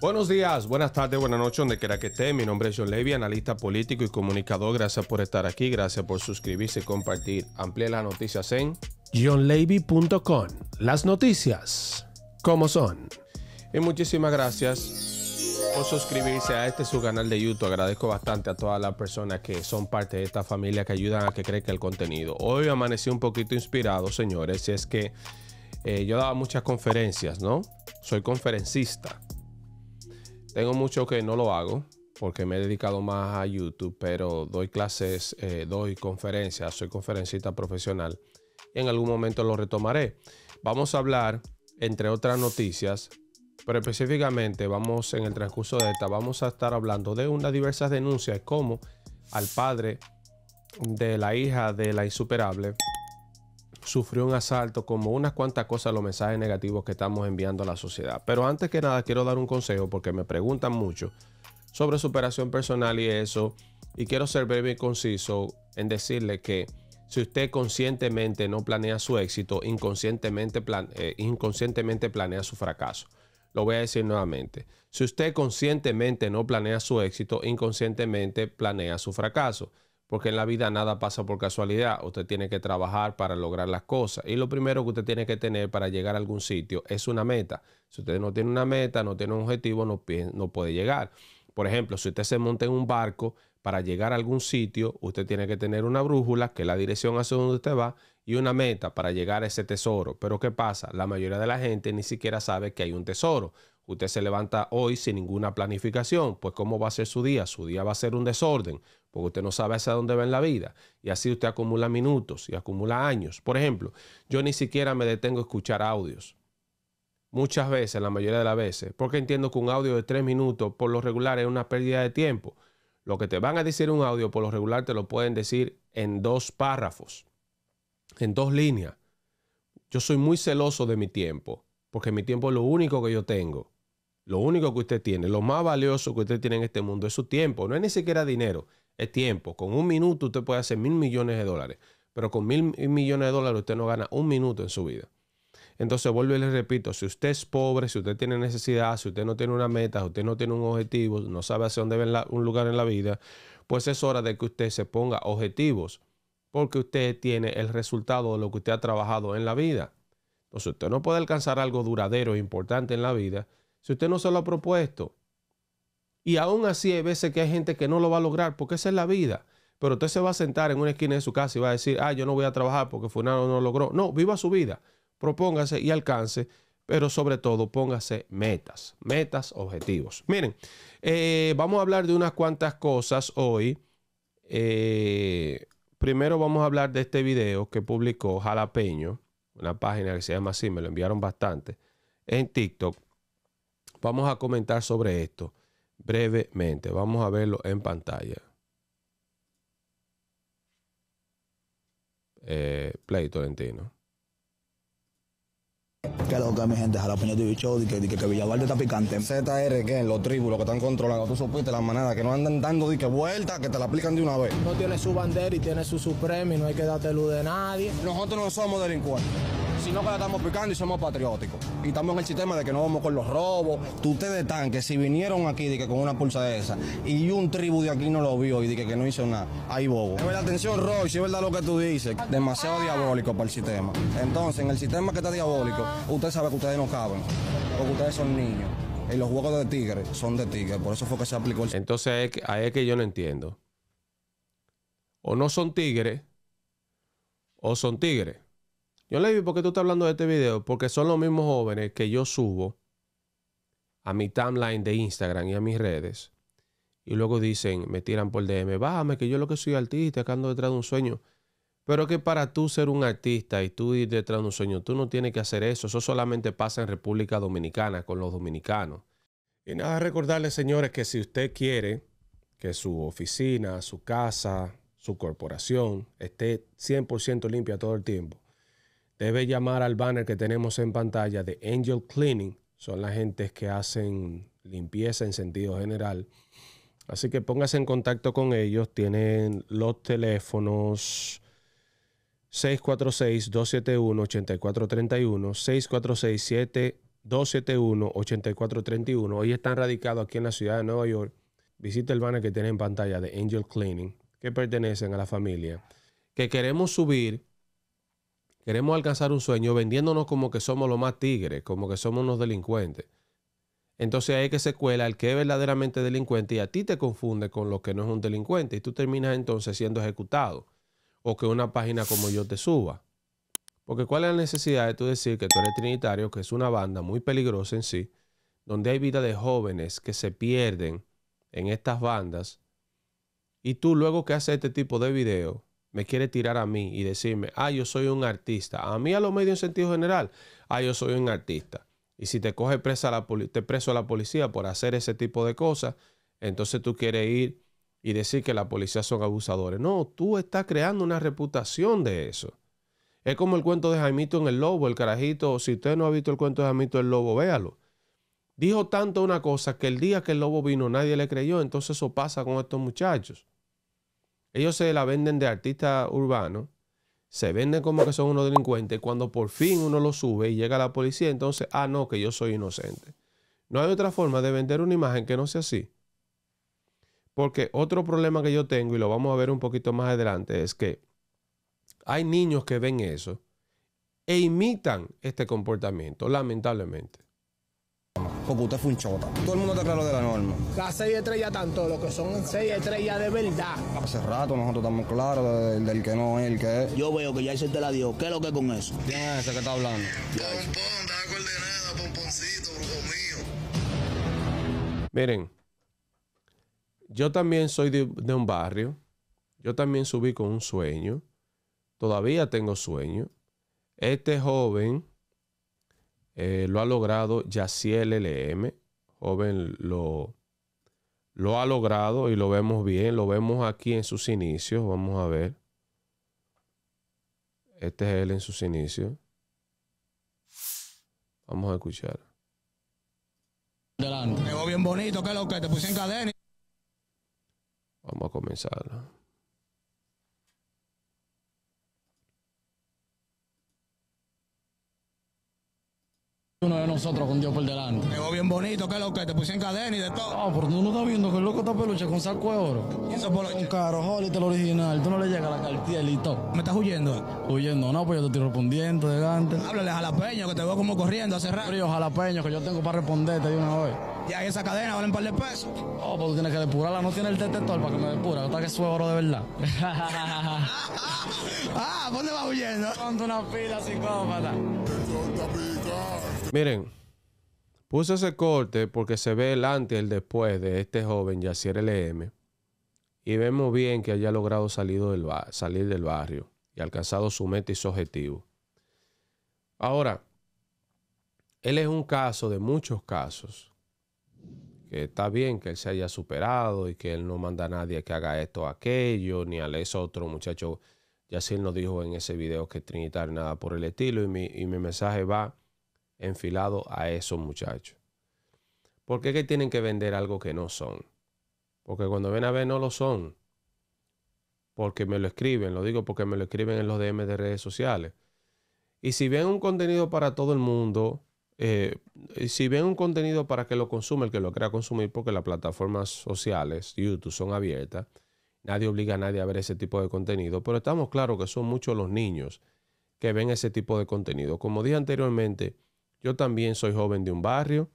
Buenos días, buenas tardes, buenas noches, donde quiera que esté. Mi nombre es John Levy, analista político y comunicador. Gracias por estar aquí, gracias por suscribirse, y compartir. Amplíe las noticias en johnlevy.com. Las noticias, cómo son. Y muchísimas gracias por suscribirse a este su canal de YouTube. Agradezco bastante a todas las personas que son parte de esta familia que ayudan a que crezca el contenido. Hoy amanecí un poquito inspirado, señores, es que eh, yo daba muchas conferencias, ¿no? Soy conferencista. Tengo mucho que no lo hago porque me he dedicado más a YouTube, pero doy clases, eh, doy conferencias, soy conferencista profesional. Y en algún momento lo retomaré. Vamos a hablar, entre otras noticias, pero específicamente vamos en el transcurso de esta, vamos a estar hablando de unas diversas denuncias como al padre de la hija de la insuperable sufrió un asalto, como unas cuantas cosas, los mensajes negativos que estamos enviando a la sociedad. Pero antes que nada, quiero dar un consejo porque me preguntan mucho sobre superación personal y eso. Y quiero ser breve y conciso en decirle que si usted conscientemente no planea su éxito, inconscientemente, eh, inconscientemente planea su fracaso. Lo voy a decir nuevamente. Si usted conscientemente no planea su éxito, inconscientemente planea su fracaso porque en la vida nada pasa por casualidad. Usted tiene que trabajar para lograr las cosas. Y lo primero que usted tiene que tener para llegar a algún sitio es una meta. Si usted no tiene una meta, no tiene un objetivo, no, puede llegar. Por ejemplo, si usted se monta en un barco para llegar a algún sitio, usted tiene que tener una brújula, que es la dirección hacia donde usted va, y una meta para llegar a ese tesoro. Pero ¿qué pasa? La mayoría de la gente ni siquiera sabe que hay un tesoro. Usted se levanta hoy sin ninguna planificación, pues ¿cómo va a ser su día? Su día va a ser un desorden porque usted no sabe hacia dónde va en la vida. Y así usted acumula minutos y acumula años. Por ejemplo, yo ni siquiera me detengo a escuchar audios. Muchas veces, la mayoría de las veces, porque entiendo que un audio de tres minutos por lo regular es una pérdida de tiempo. Lo que te van a decir un audio por lo regular te lo pueden decir en dos párrafos, en dos líneas. Yo soy muy celoso de mi tiempo, porque mi tiempo es lo único que yo tengo. Lo único que usted tiene, lo más valioso que usted tiene en este mundo es su tiempo, no es ni siquiera dinero, es tiempo. Con un minuto usted puede hacer mil millones de dólares. Pero con mil millones de dólares usted no gana un minuto en su vida. Entonces, vuelvo y le repito, si usted es pobre, si usted tiene necesidad, si usted no tiene una meta, si usted no tiene un objetivo, no sabe hacia dónde va un lugar en la vida, pues es hora de que usted se ponga objetivos, porque usted tiene el resultado de lo que usted ha trabajado en la vida. Entonces, usted no puede alcanzar algo duradero e importante en la vida si usted no se lo ha propuesto. Y aún así hay veces que hay gente que no lo va a lograr porque esa es la vida. Pero usted se va a sentar en una esquina de su casa y va a decir, ah, yo no voy a trabajar porque Funaro no lo logró. No, viva su vida, propóngase y alcance, pero sobre todo póngase metas, metas, objetivos. Miren, eh, vamos a hablar de unas cuantas cosas hoy. Eh, primero vamos a hablar de este video que publicó Jalapeño, una página que se llama así, me lo enviaron bastante, en TikTok. Vamos a comentar sobre esto brevemente. Vamos a verlo en pantalla. Eh, play Tolentino. ¿Qué lo que mi gente? Jalapeño de bicho, de que, que, que está picante. ZR, que los tribus, que están controlando, tú supiste la manera que no andan dando de que vuelta, que te la aplican de una vez. No tiene su bandera y tiene su supremo y no hay que darte luz de nadie. Nosotros no somos delincuentes. Si no, que la estamos picando y somos patrióticos. Y estamos en el sistema de que no vamos con los robos. Tú ustedes están que si vinieron aquí de con una pulsa de esa y un tribu de aquí no lo vio y de que, no hizo nada, ahí bobo. Es atención, Roy, si es verdad lo que tú dices. Demasiado diabólico para el sistema. Entonces, en el sistema que está diabólico, usted sabe que ustedes no caben. Porque ustedes son niños. Y los juegos de tigre son de tigre. Por eso fue que se aplicó el... Entonces, ahí es que yo no entiendo. O no son tigres, o son tigres. Yo le digo, ¿por qué tú estás hablando de este video? Porque son los mismos jóvenes que yo subo a mi timeline de Instagram y a mis redes. Y luego dicen, me tiran por DM, bájame, que yo lo que soy artista, que ando detrás de un sueño. Pero que para tú ser un artista y tú ir detrás de un sueño, tú no tienes que hacer eso. Eso solamente pasa en República Dominicana con los dominicanos. Y nada, recordarles, señores, que si usted quiere que su oficina, su casa, su corporación esté 100% limpia todo el tiempo, debe llamar al banner que tenemos en pantalla de Angel Cleaning. Son las gentes que hacen limpieza en sentido general. Así que póngase en contacto con ellos. Tienen los teléfonos 646-271-8431, 646-271-8431. Hoy están radicados aquí en la ciudad de Nueva York. Visita el banner que tiene en pantalla de Angel Cleaning, que pertenecen a la familia. Que queremos subir Queremos alcanzar un sueño vendiéndonos como que somos los más tigres, como que somos unos delincuentes. Entonces hay que se cuela el que es verdaderamente delincuente y a ti te confunde con lo que no es un delincuente y tú terminas entonces siendo ejecutado o que una página como yo te suba. Porque cuál es la necesidad de tú decir que tú eres trinitario, que es una banda muy peligrosa en sí, donde hay vida de jóvenes que se pierden en estas bandas y tú luego que haces este tipo de videos me quiere tirar a mí y decirme, ah, yo soy un artista, a mí a lo medio en sentido general, ah, yo soy un artista. Y si te coge presa la te preso a la policía por hacer ese tipo de cosas, entonces tú quieres ir y decir que la policía son abusadores. No, tú estás creando una reputación de eso. Es como el cuento de Jaimito en el Lobo, el carajito. Si usted no ha visto el cuento de Jaimito en el Lobo, véalo. Dijo tanto una cosa que el día que el lobo vino nadie le creyó, entonces eso pasa con estos muchachos. Ellos se la venden de artista urbano, se venden como que son unos delincuentes. Cuando por fin uno lo sube y llega a la policía, entonces, ah, no, que yo soy inocente. No hay otra forma de vender una imagen que no sea así. Porque otro problema que yo tengo, y lo vamos a ver un poquito más adelante, es que hay niños que ven eso e imitan este comportamiento, lamentablemente porque usted fue un chota. Todo el mundo está claro de la norma. Las seis estrellas tanto, lo que son seis estrellas de verdad. Ah, pues hace rato nosotros estamos claros del, que no es el que es. Yo veo que ya se te la dio. ¿Qué es lo que es con eso? ¿Quién es ese que está hablando? Pompón, coordenada, pomponcito, brujo mío. Miren, yo también soy de un barrio. Yo también subí con un sueño. Todavía tengo sueño. Este joven eh, lo ha logrado Yaciel LM, joven lo, lo ha logrado y lo vemos bien, lo vemos aquí en sus inicios, vamos a ver. Este es él en sus inicios. Vamos a escuchar. bien bonito, que lo que te puse en Vamos a comenzar. nosotros con Dios por delante. Llegó bien bonito, que es lo que te pusieron cadena y de todo. No, ah, pero tú no estás viendo que loco está peluche con saco de oro. eso por Un caro, jolita este el original. Tú no le llegas a la cartiel y todo. ¿Me estás huyendo? Huyendo, no, pues yo te estoy respondiendo delante. Háblale jalapeño, que te veo como corriendo hace rato. Frío jalapeño, que yo tengo para responderte de una vez. ahí esa cadena Vale un par de pesos. Oh, pues tú tienes que depurarla, no tiene el detector para que me depura, hasta que sube oro de verdad. ah, ¿dónde vas huyendo? Ponte una pila psicópata. Miren, puse ese corte porque se ve el antes y el después de este joven Yacier LM. Y vemos bien que haya logrado salir del, barrio y alcanzado su meta y su objetivo. Ahora, él es un caso de muchos casos. Que está bien que él se haya superado y que él no manda a nadie que haga esto o aquello, ni a ese otro muchacho. Yacir nos dijo en ese video que trinitar nada por el estilo. Y y mi mensaje va enfilado a esos muchachos. ¿Por qué tienen que vender algo que no son? Porque cuando ven a ver no lo son. Porque me lo escriben, lo digo porque me lo escriben en los DM de redes sociales. Y si ven un contenido para todo el mundo, eh, si ven un contenido para que lo consuma el que lo crea consumir, porque las plataformas sociales, YouTube, son abiertas, nadie obliga a nadie a ver ese tipo de contenido, pero estamos claros que son muchos los niños que ven ese tipo de contenido. Como dije anteriormente, yo también soy joven de un barrio,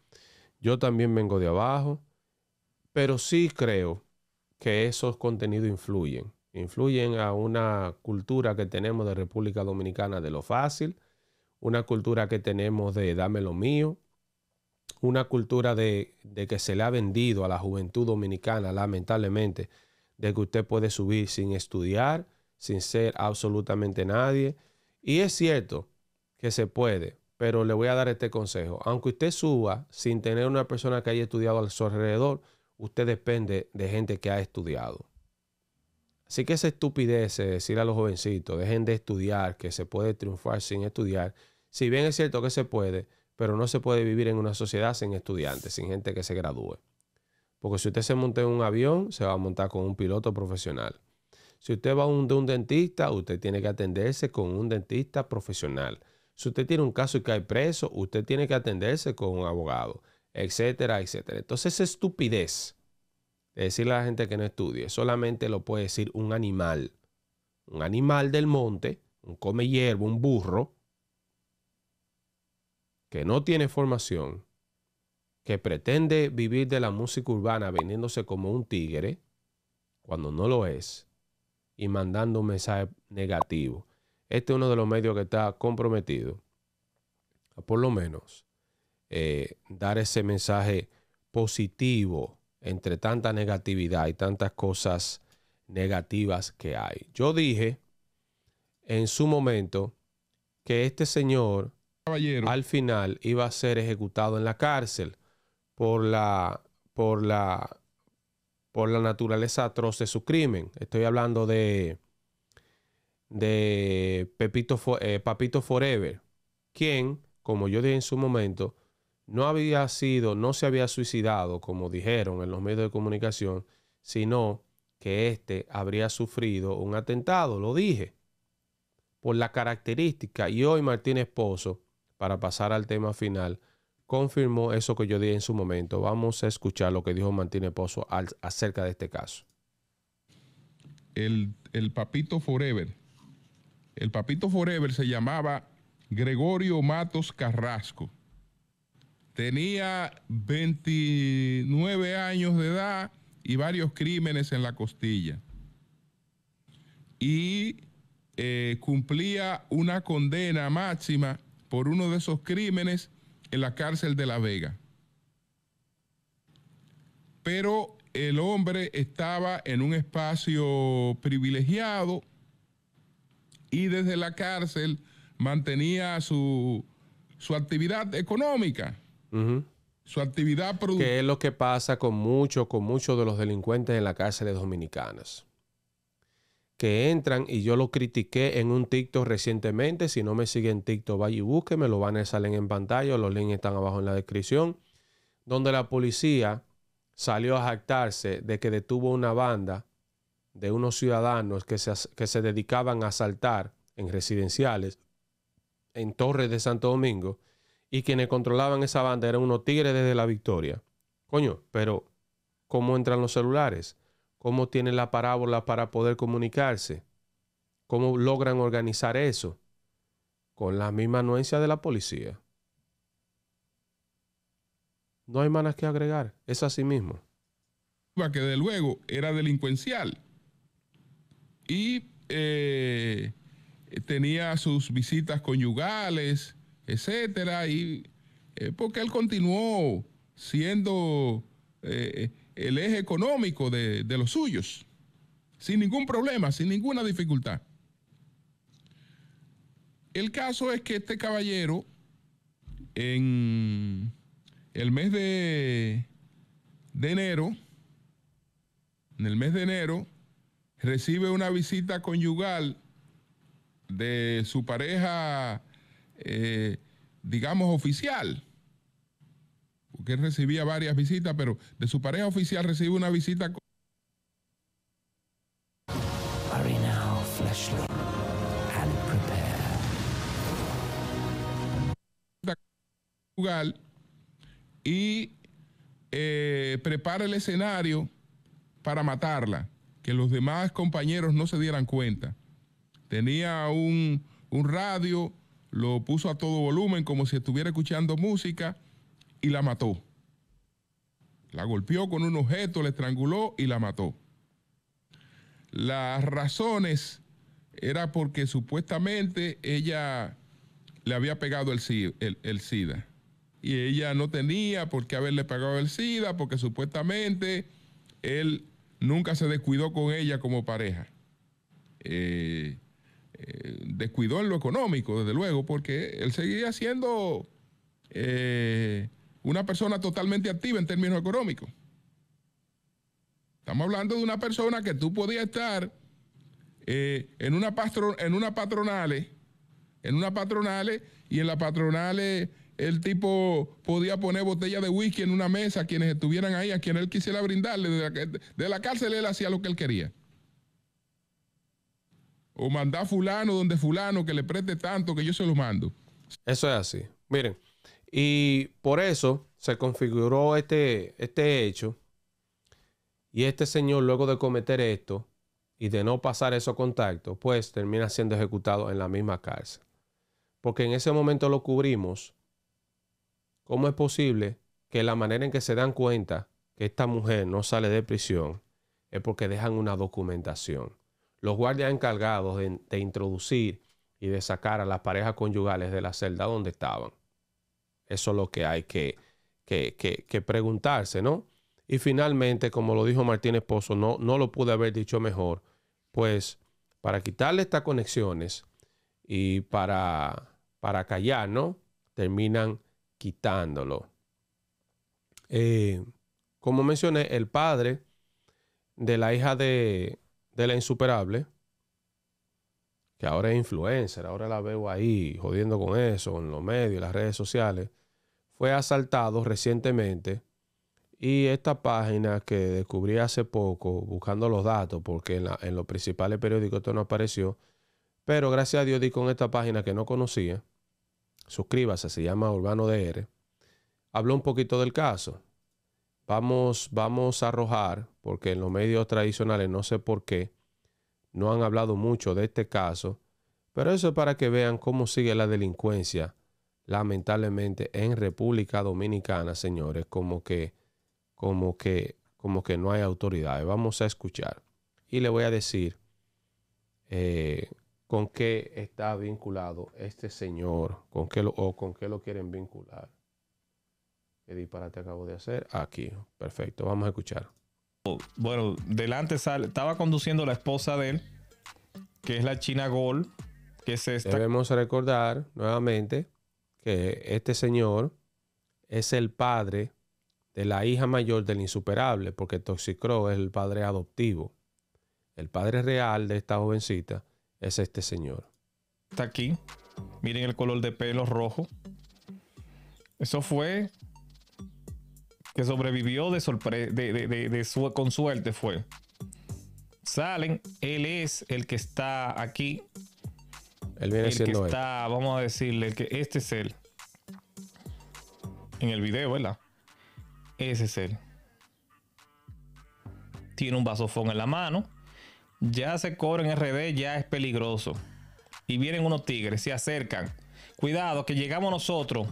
yo también vengo de abajo, pero sí creo que esos contenidos influyen. Influyen a una cultura que tenemos de República Dominicana de lo fácil, una cultura que tenemos de dame lo mío, una cultura de, de, que se le ha vendido a la juventud dominicana, lamentablemente, de que usted puede subir sin estudiar, sin ser absolutamente nadie. Y es cierto que se puede, pero le voy a dar este consejo. Aunque usted suba sin tener una persona que haya estudiado a su alrededor, usted depende de gente que ha estudiado. Así que esa estupidez de decir a los jovencitos, dejen de estudiar, que se puede triunfar sin estudiar, si bien es cierto que se puede, pero no se puede vivir en una sociedad sin estudiantes, sin gente que se gradúe. Porque si usted se monta en un avión, se va a montar con un piloto profesional. Si usted va a un, de un dentista, usted tiene que atenderse con un dentista profesional. Si usted tiene un caso y cae preso, usted tiene que atenderse con un abogado, etcétera, etcétera. Entonces, es estupidez de decirle a la gente que no estudie, solamente lo puede decir un animal. Un animal del monte, un come hierba, un burro, que no tiene formación, que pretende vivir de la música urbana vendiéndose como un tigre, cuando no lo es, y mandando un mensaje negativo. Este es uno de los medios que está comprometido por lo menos eh, dar ese mensaje positivo entre tanta negatividad y tantas cosas negativas que hay. Yo dije en su momento que este señor Caballero. al final iba a ser ejecutado en la cárcel por la por la por la naturaleza atroz de su crimen. Estoy hablando de de Pepito, eh, Papito Forever, quien, como yo dije en su momento, no había sido, no se había suicidado, como dijeron en los medios de comunicación, sino que éste habría sufrido un atentado, lo dije, por la característica. Y hoy Martínez Pozo, para pasar al tema final, confirmó eso que yo dije en su momento. Vamos a escuchar lo que dijo Martínez Pozo acerca de este caso. El, el papito Forever el Papito Forever se llamaba Gregorio Matos Carrasco. Tenía 29 años de edad y varios crímenes en la costilla. Y eh, cumplía una condena máxima por uno de esos crímenes en la cárcel de La Vega. Pero el hombre estaba en un espacio privilegiado y desde la cárcel mantenía su, actividad económica, su actividad productiva. Que es lo que pasa con muchos, con muchos de los delincuentes en las cárceles dominicanas. Que entran, y yo lo critiqué en un TikTok recientemente. Si no me siguen TikTok, vaya y lo van a salir en pantalla, los links están abajo en la descripción. Donde la policía salió a jactarse de que detuvo una banda de unos ciudadanos que se, dedicaban a asaltar en residenciales, en Torres de Santo Domingo, y quienes controlaban esa banda eran unos tigres desde la victoria. Coño, pero ¿cómo entran los celulares? ¿Cómo tienen la parábola para poder comunicarse? ¿Cómo logran organizar eso? Con la misma anuencia de la policía. No hay más que agregar, es así mismo. Que de luego era delincuencial y eh, tenía sus visitas conyugales, etcétera, y eh, porque él continuó siendo eh, el eje económico de, de los suyos, sin ningún problema, sin ninguna dificultad. El caso es que este caballero, en el mes de, de enero, en el mes de enero, recibe una visita conyugal de su pareja, eh, digamos, oficial, porque él recibía varias visitas, pero de su pareja oficial recibe una visita. Conyugal y eh, prepara el escenario para matarla que los demás compañeros no se dieran cuenta. Tenía un, un radio, lo puso a todo volumen como si estuviera escuchando música y la mató. La golpeó con un objeto, la estranguló y la mató. Las razones era porque supuestamente ella le había pegado el, el, el, SIDA. Y ella no tenía por qué haberle pegado el SIDA porque supuestamente él nunca se descuidó con ella como pareja. Eh, eh, descuidó en lo económico, desde luego, porque él seguía siendo eh, una persona totalmente activa en términos económicos. Estamos hablando de una persona que tú podías estar en una, en una patronale, en una patronale y en la patronale el tipo podía poner botella de whisky en una mesa a quienes estuvieran ahí, a quien él quisiera brindarle. De la, cárcel él hacía lo que él quería. O mandar fulano donde fulano que le preste tanto que yo se lo mando. Eso es así. Miren, y por eso se configuró este, este hecho. Y este señor, luego de cometer esto y de no pasar esos contactos, pues termina siendo ejecutado en la misma cárcel. Porque en ese momento lo cubrimos ¿Cómo es posible que la manera en que se dan cuenta que esta mujer no sale de prisión es porque dejan una documentación? Los guardias encargados de, introducir y de sacar a las parejas conyugales de la celda donde estaban. Eso es lo que hay que, preguntarse, ¿no? Y finalmente, como lo dijo Martínez Pozo, no, no lo pude haber dicho mejor, pues para quitarle estas conexiones y para, para callar, ¿no? Terminan quitándolo. Eh, como mencioné, el padre de la hija de, la insuperable, que ahora es influencer, ahora la veo ahí jodiendo con eso, en los medios, las redes sociales, fue asaltado recientemente y esta página que descubrí hace poco, buscando los datos, porque en, en los principales periódicos esto no apareció, pero gracias a Dios di con esta página que no conocía suscríbase, se llama Urbano DR, habló un poquito del caso. Vamos, vamos a arrojar, porque en los medios tradicionales, no sé por qué, no han hablado mucho de este caso, pero eso es para que vean cómo sigue la delincuencia, lamentablemente, en República Dominicana, señores, como que, como que, como que no hay autoridades. Vamos a escuchar. Y le voy a decir eh, con qué está vinculado este señor, con qué lo, o con qué lo quieren vincular. ¿Qué disparate acabo de hacer? Aquí, perfecto, vamos a escuchar. Bueno, delante sale, estaba conduciendo la esposa de él, que es la China Gol, que es esta. Debemos recordar nuevamente que este señor es el padre de la hija mayor del insuperable, porque Toxicro es el padre adoptivo. El padre real de esta jovencita es este señor. Está aquí. Miren el color de pelo rojo. Eso fue que sobrevivió de de, su con suerte fue. Salen, él es el que está aquí. viene el que está, vamos a decirle que este es él. En el video, ¿verdad? Ese es él. Tiene un vasofón en la mano ya se corren en RD, ya es peligroso. Y vienen unos tigres, se acercan. Cuidado, que llegamos nosotros.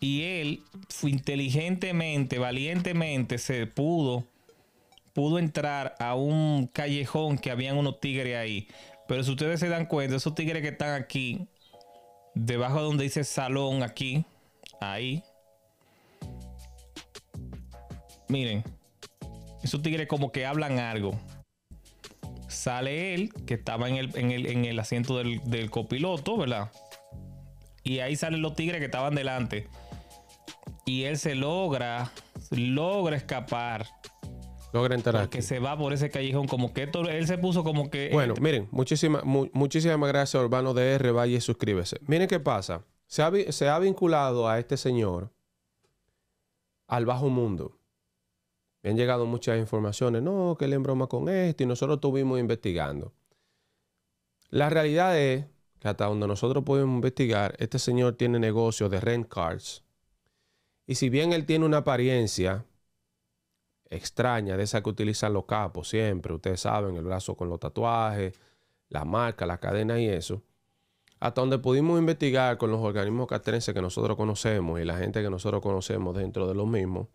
Y él inteligentemente, valientemente, se pudo, pudo entrar a un callejón que habían unos tigres ahí. Pero si ustedes se dan cuenta, esos tigres que están aquí, debajo donde dice salón, aquí, ahí. Miren, esos tigres como que hablan algo Sale él, que estaba en el, asiento del, copiloto, ¿verdad? Y ahí salen los tigres que estaban delante. Y él se logra, logra escapar. Logra entrar. que se va por ese callejón, como que esto, él se puso como que. Eh, bueno, miren, muchísimas gracias, Urbano DR. Valle, suscríbese. Miren qué pasa. Se ha, se ha vinculado a este señor al bajo mundo. Me han llegado muchas informaciones, no, que él broma con esto, y nosotros estuvimos investigando. La realidad es que hasta donde nosotros pudimos investigar, este señor tiene negocio de rent cards... Y si bien él tiene una apariencia extraña, de esa que utilizan los capos siempre, ustedes saben, el brazo con los tatuajes, la marca, la cadena y eso, hasta donde pudimos investigar con los organismos castrenses que nosotros conocemos y la gente que nosotros conocemos dentro de los mismos,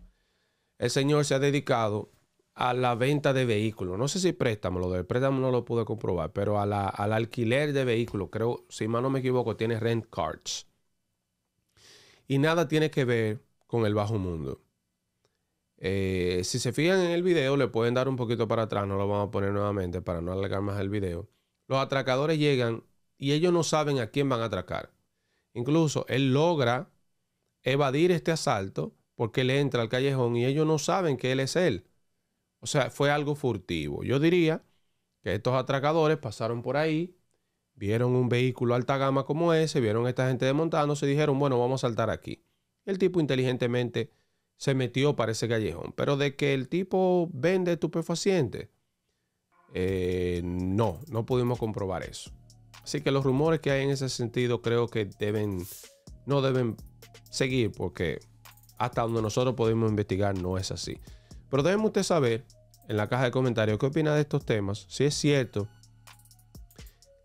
el señor se ha dedicado a la venta de vehículos. No sé si préstamo lo del préstamo no lo pude comprobar, pero al alquiler de vehículos, creo, si mal no me equivoco, tiene rent cards. Y nada tiene que ver con el bajo mundo. Eh, si se fijan en el video, le pueden dar un poquito para atrás, no lo vamos a poner nuevamente para no alargar más el video. Los atracadores llegan y ellos no saben a quién van a atracar. Incluso él logra evadir este asalto porque él entra al callejón y ellos no saben que él es él. O sea, fue algo furtivo. Yo diría que estos atracadores pasaron por ahí, vieron un vehículo alta gama como ese, vieron a esta gente desmontándose, dijeron, bueno, vamos a saltar aquí. El tipo inteligentemente se metió para ese callejón. Pero de que el tipo vende estupefacientes, eh, no, no pudimos comprobar eso. Así que los rumores que hay en ese sentido creo que deben, no deben seguir porque hasta donde nosotros podemos investigar, no es así. Pero déjeme usted saber en la caja de comentarios qué opina de estos temas. Si es cierto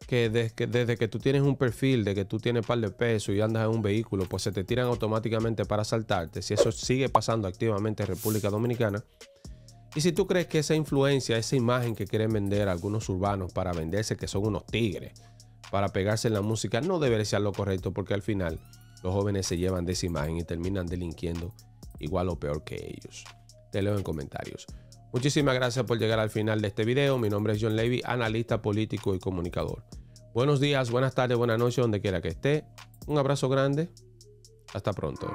que desde, que tú tienes un perfil, de que tú tienes par de peso y andas en un vehículo, pues se te tiran automáticamente para asaltarte. Si eso sigue pasando activamente en República Dominicana. Y si tú crees que esa influencia, esa imagen que quieren vender algunos urbanos para venderse que son unos tigres, para pegarse en la música, no debería ser lo correcto porque al final los jóvenes se llevan de esa imagen y terminan delinquiendo igual o peor que ellos. Te leo en comentarios. Muchísimas gracias por llegar al final de este video. Mi nombre es John Levy, analista político y comunicador. Buenos días, buenas tardes, buenas noches, donde quiera que esté. Un abrazo grande. Hasta pronto.